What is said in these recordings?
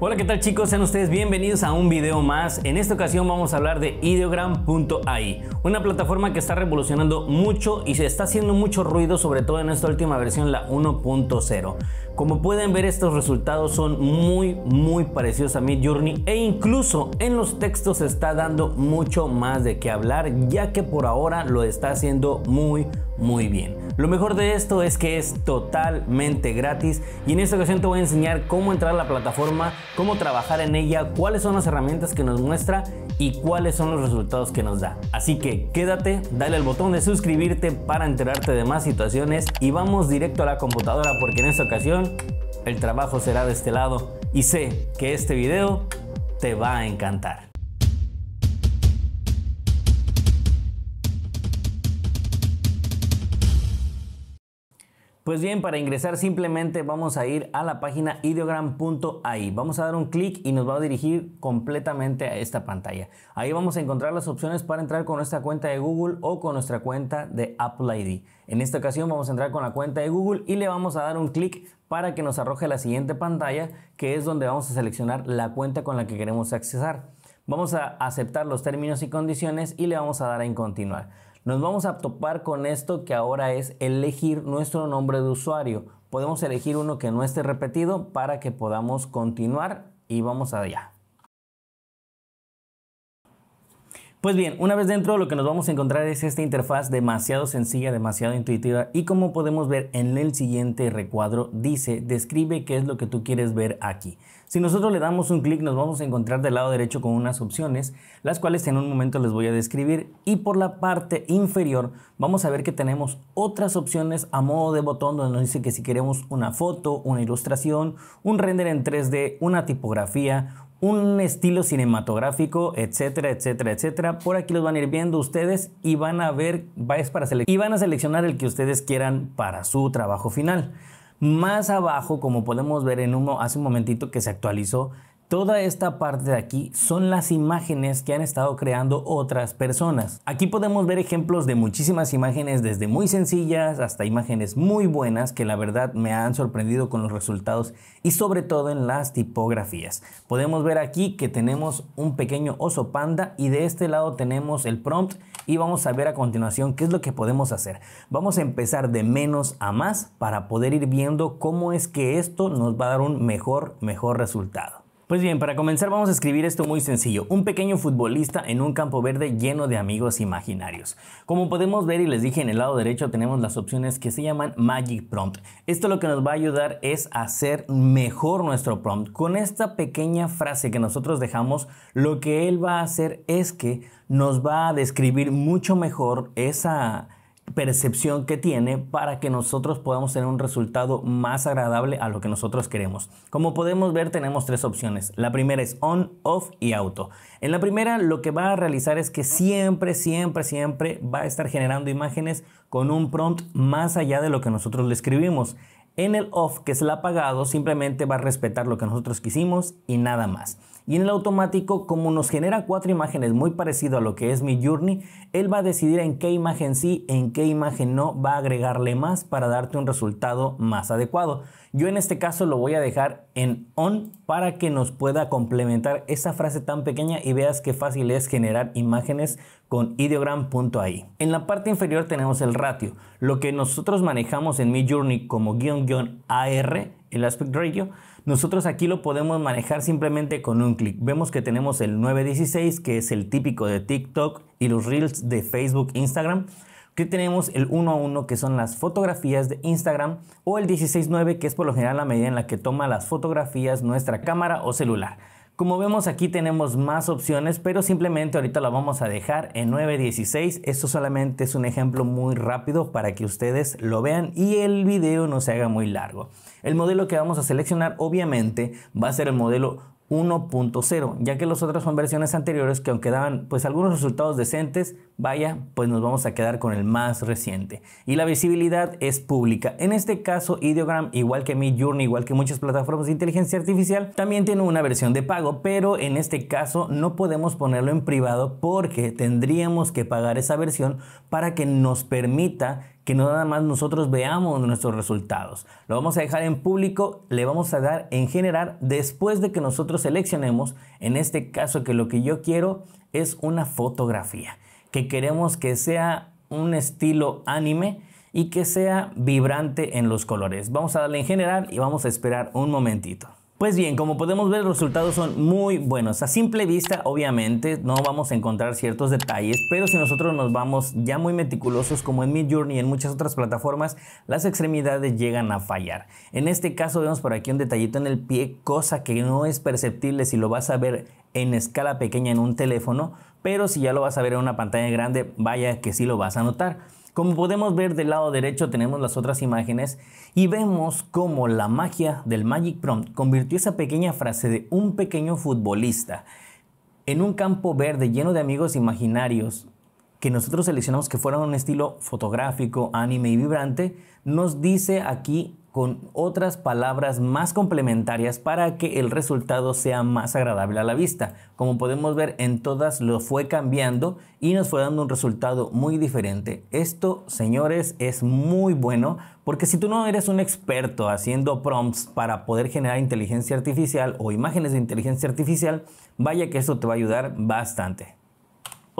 Hola, ¿qué tal chicos? Sean ustedes bienvenidos a un video más. En esta ocasión vamos a hablar de ideogram.ai, una plataforma que está revolucionando mucho y se está haciendo mucho ruido, sobre todo en esta última versión, la 1.0. Como pueden ver, estos resultados son muy, muy parecidos a Midjourney Journey e incluso en los textos está dando mucho más de qué hablar, ya que por ahora lo está haciendo muy, muy bien. Lo mejor de esto es que es totalmente gratis y en esta ocasión te voy a enseñar cómo entrar a la plataforma, cómo trabajar en ella, cuáles son las herramientas que nos muestra y cuáles son los resultados que nos da. Así que quédate, dale al botón de suscribirte para enterarte de más situaciones y vamos directo a la computadora porque en esta ocasión el trabajo será de este lado y sé que este video te va a encantar. Pues bien, para ingresar simplemente vamos a ir a la página ideogram.ai. Vamos a dar un clic y nos va a dirigir completamente a esta pantalla. Ahí vamos a encontrar las opciones para entrar con nuestra cuenta de Google o con nuestra cuenta de Apple ID. En esta ocasión vamos a entrar con la cuenta de Google y le vamos a dar un clic para que nos arroje la siguiente pantalla, que es donde vamos a seleccionar la cuenta con la que queremos accesar. Vamos a aceptar los términos y condiciones y le vamos a dar en continuar. Nos vamos a topar con esto que ahora es elegir nuestro nombre de usuario. Podemos elegir uno que no esté repetido para que podamos continuar y vamos allá. Pues bien, una vez dentro lo que nos vamos a encontrar es esta interfaz demasiado sencilla, demasiado intuitiva y como podemos ver en el siguiente recuadro dice describe qué es lo que tú quieres ver aquí. Si nosotros le damos un clic nos vamos a encontrar del lado derecho con unas opciones, las cuales en un momento les voy a describir y por la parte inferior vamos a ver que tenemos otras opciones a modo de botón donde nos dice que si queremos una foto, una ilustración, un render en 3D, una tipografía, un estilo cinematográfico, etcétera, etcétera, etcétera. Por aquí los van a ir viendo ustedes y van a ver, para y van a seleccionar el que ustedes quieran para su trabajo final. Más abajo, como podemos ver en humo hace un momentito que se actualizó Toda esta parte de aquí son las imágenes que han estado creando otras personas. Aquí podemos ver ejemplos de muchísimas imágenes desde muy sencillas hasta imágenes muy buenas que la verdad me han sorprendido con los resultados y sobre todo en las tipografías. Podemos ver aquí que tenemos un pequeño oso panda y de este lado tenemos el prompt y vamos a ver a continuación qué es lo que podemos hacer. Vamos a empezar de menos a más para poder ir viendo cómo es que esto nos va a dar un mejor, mejor resultado. Pues bien, para comenzar vamos a escribir esto muy sencillo, un pequeño futbolista en un campo verde lleno de amigos imaginarios. Como podemos ver y les dije en el lado derecho tenemos las opciones que se llaman Magic Prompt. Esto lo que nos va a ayudar es hacer mejor nuestro prompt. Con esta pequeña frase que nosotros dejamos, lo que él va a hacer es que nos va a describir mucho mejor esa percepción que tiene para que nosotros podamos tener un resultado más agradable a lo que nosotros queremos. Como podemos ver tenemos tres opciones. La primera es on, off y auto. En la primera lo que va a realizar es que siempre, siempre, siempre va a estar generando imágenes con un prompt más allá de lo que nosotros le escribimos. En el off, que es el apagado, simplemente va a respetar lo que nosotros quisimos y nada más. Y en el automático, como nos genera cuatro imágenes muy parecido a lo que es mi journey, él va a decidir en qué imagen sí, en qué imagen no, va a agregarle más para darte un resultado más adecuado. Yo en este caso lo voy a dejar en on para que nos pueda complementar esa frase tan pequeña y veas qué fácil es generar imágenes con ideogram.ai. En la parte inferior tenemos el ratio, lo que nosotros manejamos en mi journey como guión ar el aspect ratio, nosotros aquí lo podemos manejar simplemente con un clic. Vemos que tenemos el 916, que es el típico de TikTok y los reels de Facebook, Instagram que tenemos el 1 a 1 que son las fotografías de Instagram o el 16.9 que es por lo general la medida en la que toma las fotografías nuestra cámara o celular. Como vemos aquí tenemos más opciones pero simplemente ahorita la vamos a dejar en 9.16. Esto solamente es un ejemplo muy rápido para que ustedes lo vean y el video no se haga muy largo. El modelo que vamos a seleccionar obviamente va a ser el modelo 1.0, ya que los otros son versiones anteriores que aunque daban pues algunos resultados decentes, vaya, pues nos vamos a quedar con el más reciente. Y la visibilidad es pública. En este caso, Ideogram, igual que Mi Journey, igual que muchas plataformas de inteligencia artificial, también tiene una versión de pago, pero en este caso no podemos ponerlo en privado porque tendríamos que pagar esa versión para que nos permita que no nada más nosotros veamos nuestros resultados. Lo vamos a dejar en público, le vamos a dar en generar después de que nosotros seleccionemos, en este caso que lo que yo quiero es una fotografía, que queremos que sea un estilo anime y que sea vibrante en los colores. Vamos a darle en generar y vamos a esperar un momentito. Pues bien, como podemos ver, los resultados son muy buenos. A simple vista, obviamente, no vamos a encontrar ciertos detalles, pero si nosotros nos vamos ya muy meticulosos, como en Midjourney y en muchas otras plataformas, las extremidades llegan a fallar. En este caso vemos por aquí un detallito en el pie, cosa que no es perceptible si lo vas a ver en escala pequeña en un teléfono, pero si ya lo vas a ver en una pantalla grande, vaya que sí lo vas a notar. Como podemos ver del lado derecho tenemos las otras imágenes y vemos cómo la magia del Magic Prompt convirtió esa pequeña frase de un pequeño futbolista en un campo verde lleno de amigos imaginarios que nosotros seleccionamos que fuera un estilo fotográfico, anime y vibrante, nos dice aquí con otras palabras más complementarias para que el resultado sea más agradable a la vista. Como podemos ver, en todas lo fue cambiando y nos fue dando un resultado muy diferente. Esto, señores, es muy bueno porque si tú no eres un experto haciendo prompts para poder generar inteligencia artificial o imágenes de inteligencia artificial, vaya que esto te va a ayudar bastante.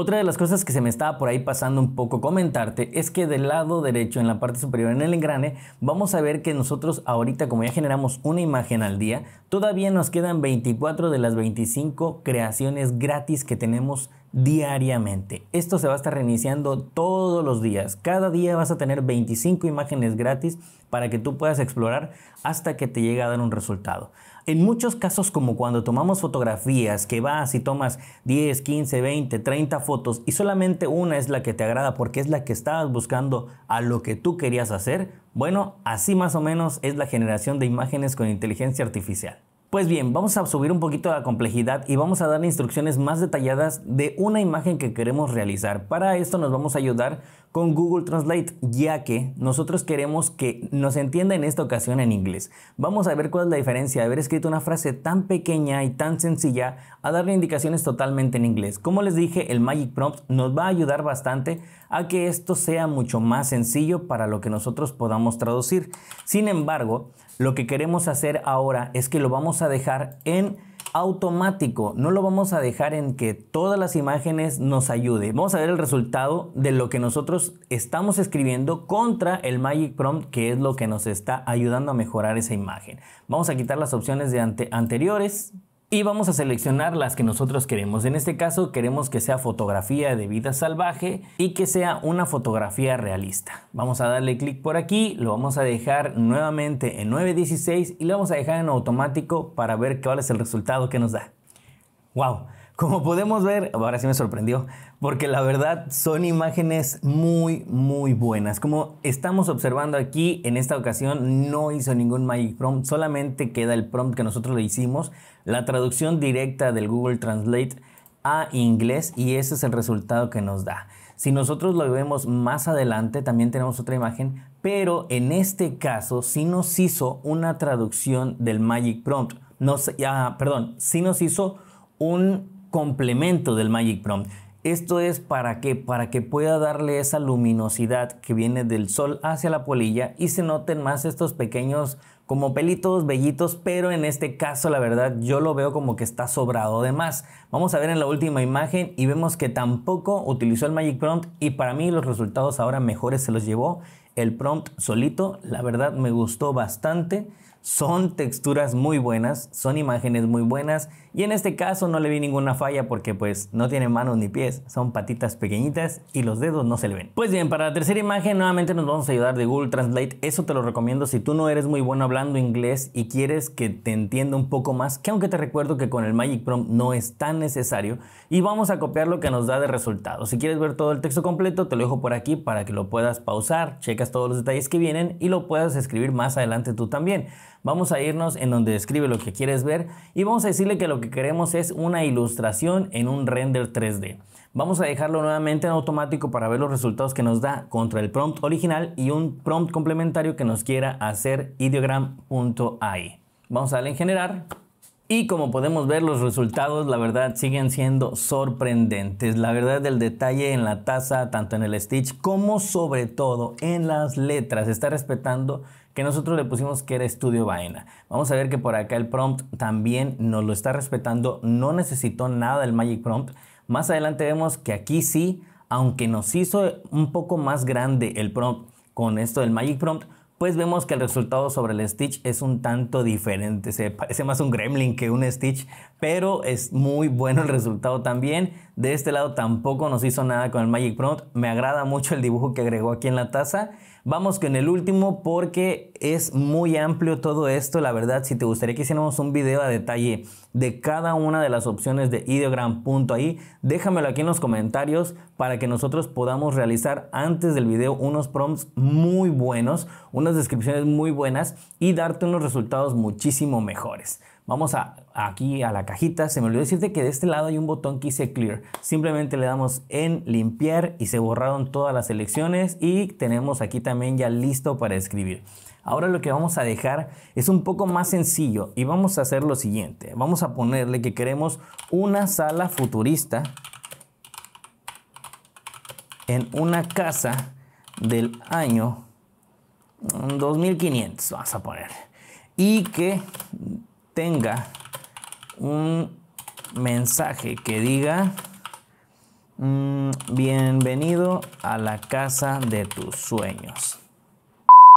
Otra de las cosas que se me estaba por ahí pasando un poco comentarte es que del lado derecho en la parte superior en el engrane vamos a ver que nosotros ahorita como ya generamos una imagen al día todavía nos quedan 24 de las 25 creaciones gratis que tenemos diariamente. Esto se va a estar reiniciando todos los días. Cada día vas a tener 25 imágenes gratis para que tú puedas explorar hasta que te llegue a dar un resultado. En muchos casos como cuando tomamos fotografías, que vas y tomas 10, 15, 20, 30 fotos y solamente una es la que te agrada porque es la que estabas buscando a lo que tú querías hacer, bueno, así más o menos es la generación de imágenes con inteligencia artificial. Pues bien, vamos a subir un poquito la complejidad y vamos a dar instrucciones más detalladas de una imagen que queremos realizar. Para esto nos vamos a ayudar con Google Translate, ya que nosotros queremos que nos entienda en esta ocasión en inglés. Vamos a ver cuál es la diferencia de haber escrito una frase tan pequeña y tan sencilla a darle indicaciones totalmente en inglés. Como les dije, el Magic Prompt nos va a ayudar bastante a que esto sea mucho más sencillo para lo que nosotros podamos traducir. Sin embargo, lo que queremos hacer ahora es que lo vamos a dejar en automático, no lo vamos a dejar en que todas las imágenes nos ayuden. Vamos a ver el resultado de lo que nosotros estamos escribiendo contra el Magic Prompt, que es lo que nos está ayudando a mejorar esa imagen. Vamos a quitar las opciones de anteriores, y vamos a seleccionar las que nosotros queremos. En este caso queremos que sea fotografía de vida salvaje y que sea una fotografía realista. Vamos a darle clic por aquí, lo vamos a dejar nuevamente en 9.16 y lo vamos a dejar en automático para ver cuál es el resultado que nos da. ¡Wow! Como podemos ver, ahora sí me sorprendió, porque la verdad son imágenes muy, muy buenas. Como estamos observando aquí, en esta ocasión no hizo ningún Magic Prompt, solamente queda el prompt que nosotros le hicimos, la traducción directa del Google Translate a inglés y ese es el resultado que nos da. Si nosotros lo vemos más adelante, también tenemos otra imagen, pero en este caso sí nos hizo una traducción del Magic Prompt. no, ah, perdón, sí nos hizo un complemento del Magic Prompt. Esto es para que, para que pueda darle esa luminosidad que viene del sol hacia la polilla y se noten más estos pequeños como pelitos, bellitos. pero en este caso la verdad yo lo veo como que está sobrado de más. Vamos a ver en la última imagen y vemos que tampoco utilizó el Magic Prompt y para mí los resultados ahora mejores se los llevó el prompt solito. La verdad me gustó bastante. Son texturas muy buenas, son imágenes muy buenas y en este caso no le vi ninguna falla porque pues no tiene manos ni pies, son patitas pequeñitas y los dedos no se le ven. Pues bien, para la tercera imagen nuevamente nos vamos a ayudar de Google Translate, eso te lo recomiendo si tú no eres muy bueno hablando inglés y quieres que te entienda un poco más, que aunque te recuerdo que con el Magic Prompt no es tan necesario y vamos a copiar lo que nos da de resultado. Si quieres ver todo el texto completo te lo dejo por aquí para que lo puedas pausar, checas todos los detalles que vienen y lo puedas escribir más adelante tú también. Vamos a irnos en donde describe lo que quieres ver y vamos a decirle que lo que queremos es una ilustración en un render 3D. Vamos a dejarlo nuevamente en automático para ver los resultados que nos da contra el prompt original y un prompt complementario que nos quiera hacer ideogram.ai. Vamos a darle en generar. Y como podemos ver, los resultados, la verdad, siguen siendo sorprendentes. La verdad del detalle en la taza, tanto en el Stitch como sobre todo en las letras. Está respetando que nosotros le pusimos que era estudio Baena. Vamos a ver que por acá el prompt también nos lo está respetando, no necesitó nada del Magic Prompt. Más adelante vemos que aquí sí, aunque nos hizo un poco más grande el prompt con esto del Magic Prompt, pues vemos que el resultado sobre el Stitch es un tanto diferente. Se parece más un Gremlin que un Stitch, pero es muy bueno el resultado también. De este lado tampoco nos hizo nada con el Magic Prompt. Me agrada mucho el dibujo que agregó aquí en la taza. Vamos con el último porque es muy amplio todo esto. La verdad, si te gustaría que hiciéramos un video a detalle de cada una de las opciones de ideogram.ai, déjamelo aquí en los comentarios para que nosotros podamos realizar antes del video unos prompts muy buenos, unas descripciones muy buenas y darte unos resultados muchísimo mejores. Vamos a, aquí a la cajita. Se me olvidó decirte que de este lado hay un botón que dice Clear. Simplemente le damos en limpiar y se borraron todas las selecciones y tenemos aquí también ya listo para escribir. Ahora lo que vamos a dejar es un poco más sencillo y vamos a hacer lo siguiente. Vamos a ponerle que queremos una sala futurista en una casa del año 2500, vamos a poner. Y que tenga un mensaje que diga mm, bienvenido a la casa de tus sueños.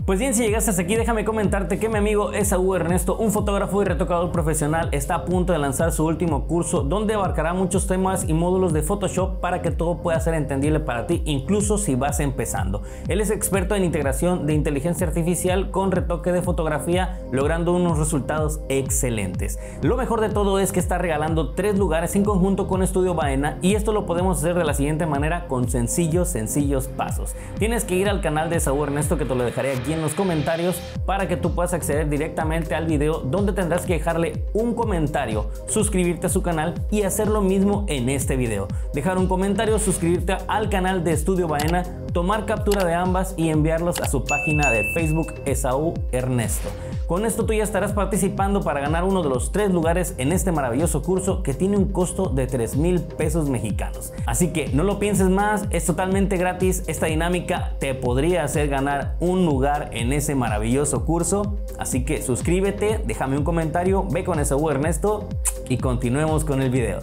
Pues bien, si llegaste hasta aquí, déjame comentarte que mi amigo Esaú Ernesto, un fotógrafo y retocador profesional, está a punto de lanzar su último curso donde abarcará muchos temas y módulos de Photoshop para que todo pueda ser entendible para ti, incluso si vas empezando. Él es experto en integración de inteligencia artificial con retoque de fotografía, logrando unos resultados excelentes. Lo mejor de todo es que está regalando tres lugares en conjunto con Estudio Baena y esto lo podemos hacer de la siguiente manera con sencillos, sencillos pasos. Tienes que ir al canal de Esaú Ernesto que te lo dejaré aquí en los comentarios para que tú puedas acceder directamente al video donde tendrás que dejarle un comentario, suscribirte a su canal y hacer lo mismo en este video. Dejar un comentario, suscribirte al canal de Estudio Baena, tomar captura de ambas y enviarlos a su página de Facebook Esaú Ernesto. Con esto tú ya estarás participando para ganar uno de los tres lugares en este maravilloso curso que tiene un costo de 3 mil pesos mexicanos. Así que no lo pienses más, es totalmente gratis. Esta dinámica te podría hacer ganar un lugar en ese maravilloso curso. Así que suscríbete, déjame un comentario, ve con eso, Ernesto, y continuemos con el video.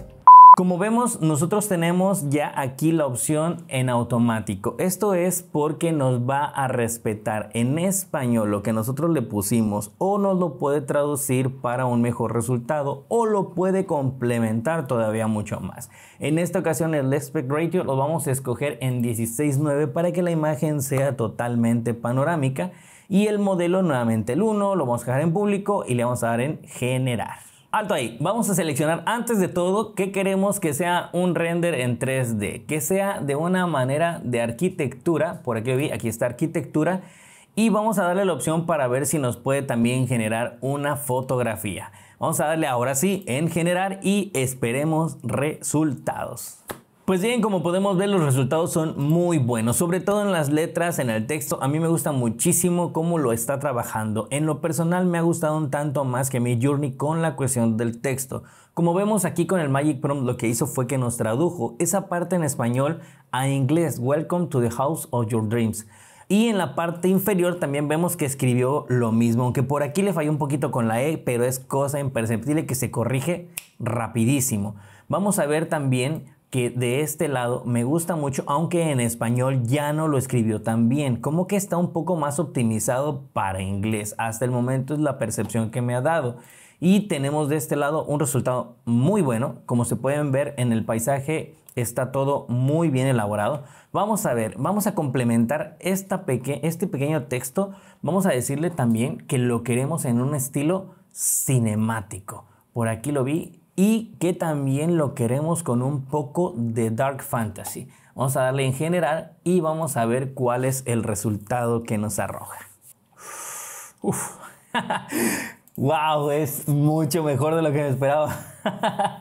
Como vemos, nosotros tenemos ya aquí la opción en automático. Esto es porque nos va a respetar en español lo que nosotros le pusimos o nos lo puede traducir para un mejor resultado o lo puede complementar todavía mucho más. En esta ocasión el aspect ratio lo vamos a escoger en 16.9 para que la imagen sea totalmente panorámica y el modelo nuevamente el 1 lo vamos a dejar en público y le vamos a dar en generar. Alto ahí, vamos a seleccionar antes de todo que queremos que sea un render en 3D, que sea de una manera de arquitectura, por aquí vi, aquí está arquitectura, y vamos a darle la opción para ver si nos puede también generar una fotografía. Vamos a darle ahora sí en generar y esperemos resultados. Pues bien, como podemos ver, los resultados son muy buenos, sobre todo en las letras, en el texto. A mí me gusta muchísimo cómo lo está trabajando. En lo personal me ha gustado un tanto más que mi Journey con la cuestión del texto. Como vemos aquí con el Magic Prompt, lo que hizo fue que nos tradujo esa parte en español a inglés, Welcome to the House of Your Dreams. Y en la parte inferior también vemos que escribió lo mismo, aunque por aquí le falló un poquito con la E, pero es cosa imperceptible que se corrige rapidísimo. Vamos a ver también que de este lado me gusta mucho, aunque en español ya no lo escribió tan bien. Como que está un poco más optimizado para inglés. Hasta el momento es la percepción que me ha dado. Y tenemos de este lado un resultado muy bueno. Como se pueden ver en el paisaje está todo muy bien elaborado. Vamos a ver, vamos a complementar esta peque este pequeño texto. Vamos a decirle también que lo queremos en un estilo cinemático. Por aquí lo vi y que también lo queremos con un poco de dark fantasy. Vamos a darle en general y vamos a ver cuál es el resultado que nos arroja. wow, es mucho mejor de lo que me esperaba.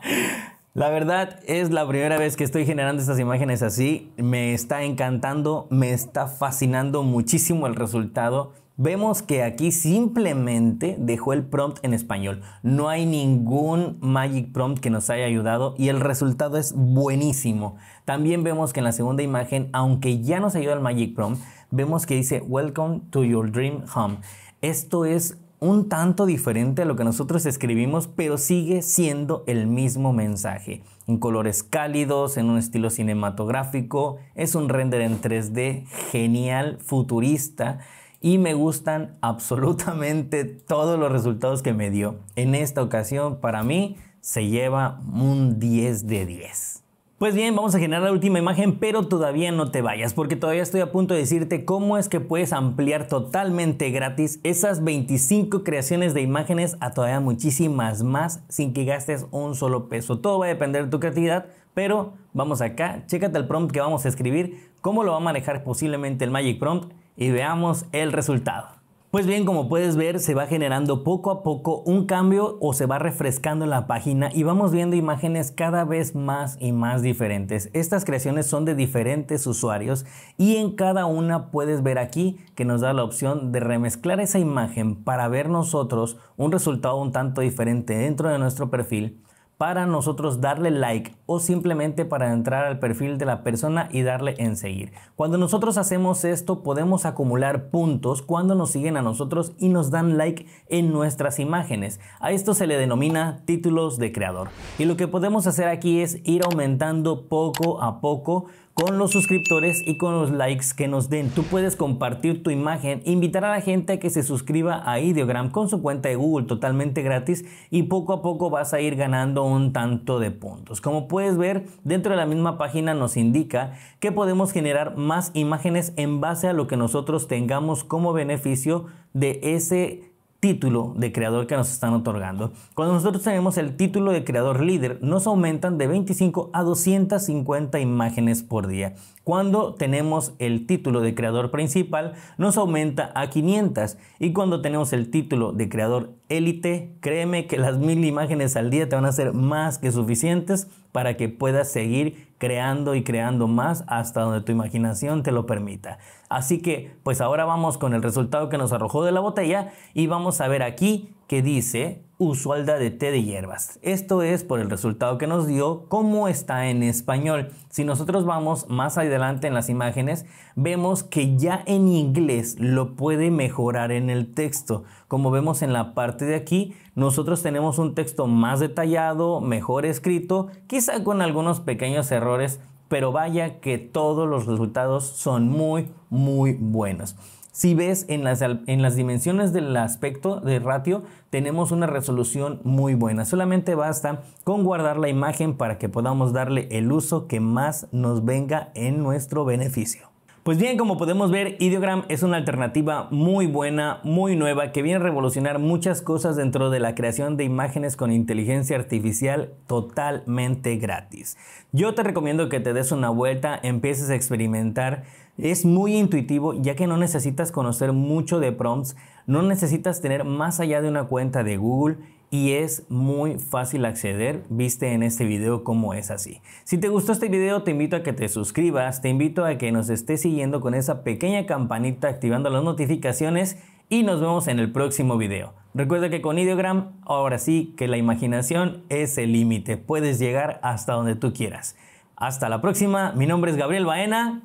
La verdad es la primera vez que estoy generando estas imágenes así. Me está encantando, me está fascinando muchísimo el resultado. Vemos que aquí simplemente dejó el prompt en español. No hay ningún Magic Prompt que nos haya ayudado y el resultado es buenísimo. También vemos que en la segunda imagen, aunque ya nos ayuda el Magic Prompt, vemos que dice Welcome to your dream home. Esto es un tanto diferente a lo que nosotros escribimos, pero sigue siendo el mismo mensaje. En colores cálidos, en un estilo cinematográfico, es un render en 3D genial, futurista y me gustan absolutamente todos los resultados que me dio. En esta ocasión para mí se lleva un 10 de 10. Pues bien, vamos a generar la última imagen, pero todavía no te vayas, porque todavía estoy a punto de decirte cómo es que puedes ampliar totalmente gratis esas 25 creaciones de imágenes a todavía muchísimas más sin que gastes un solo peso. Todo va a depender de tu creatividad, pero vamos acá, chécate el prompt que vamos a escribir, cómo lo va a manejar posiblemente el Magic Prompt y veamos el resultado. Pues bien, como puedes ver, se va generando poco a poco un cambio o se va refrescando la página y vamos viendo imágenes cada vez más y más diferentes. Estas creaciones son de diferentes usuarios y en cada una puedes ver aquí que nos da la opción de remezclar esa imagen para ver nosotros un resultado un tanto diferente dentro de nuestro perfil para nosotros darle like o simplemente para entrar al perfil de la persona y darle en seguir. Cuando nosotros hacemos esto podemos acumular puntos cuando nos siguen a nosotros y nos dan like en nuestras imágenes. A esto se le denomina títulos de creador. Y lo que podemos hacer aquí es ir aumentando poco a poco con los suscriptores y con los likes que nos den. Tú puedes compartir tu imagen, invitar a la gente a que se suscriba a Ideogram con su cuenta de Google totalmente gratis y poco a poco vas a ir ganando un tanto de puntos. Como puedes ver, dentro de la misma página nos indica que podemos generar más imágenes en base a lo que nosotros tengamos como beneficio de ese título de creador que nos están otorgando. Cuando nosotros tenemos el título de creador líder, nos aumentan de 25 a 250 imágenes por día. Cuando tenemos el título de creador principal, nos aumenta a 500. Y cuando tenemos el título de creador élite, créeme que las mil imágenes al día te van a ser más que suficientes para que puedas seguir creando y creando más hasta donde tu imaginación te lo permita. Así que, pues ahora vamos con el resultado que nos arrojó de la botella y vamos a ver aquí que dice usualda de té de hierbas. Esto es por el resultado que nos dio, cómo está en español. Si nosotros vamos más adelante en las imágenes, vemos que ya en inglés lo puede mejorar en el texto. Como vemos en la parte de aquí, nosotros tenemos un texto más detallado, mejor escrito, quizá con algunos pequeños errores, pero vaya que todos los resultados son muy, muy buenos. Si ves en las, en las dimensiones del aspecto de ratio, tenemos una resolución muy buena. Solamente basta con guardar la imagen para que podamos darle el uso que más nos venga en nuestro beneficio. Pues bien, como podemos ver, Ideogram es una alternativa muy buena, muy nueva, que viene a revolucionar muchas cosas dentro de la creación de imágenes con inteligencia artificial totalmente gratis. Yo te recomiendo que te des una vuelta, empieces a experimentar es muy intuitivo ya que no necesitas conocer mucho de prompts, no necesitas tener más allá de una cuenta de Google y es muy fácil acceder, viste en este video cómo es así. Si te gustó este video te invito a que te suscribas, te invito a que nos estés siguiendo con esa pequeña campanita activando las notificaciones y nos vemos en el próximo video. Recuerda que con Ideogram ahora sí que la imaginación es el límite, puedes llegar hasta donde tú quieras. Hasta la próxima, mi nombre es Gabriel Baena.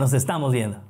Nos estamos viendo.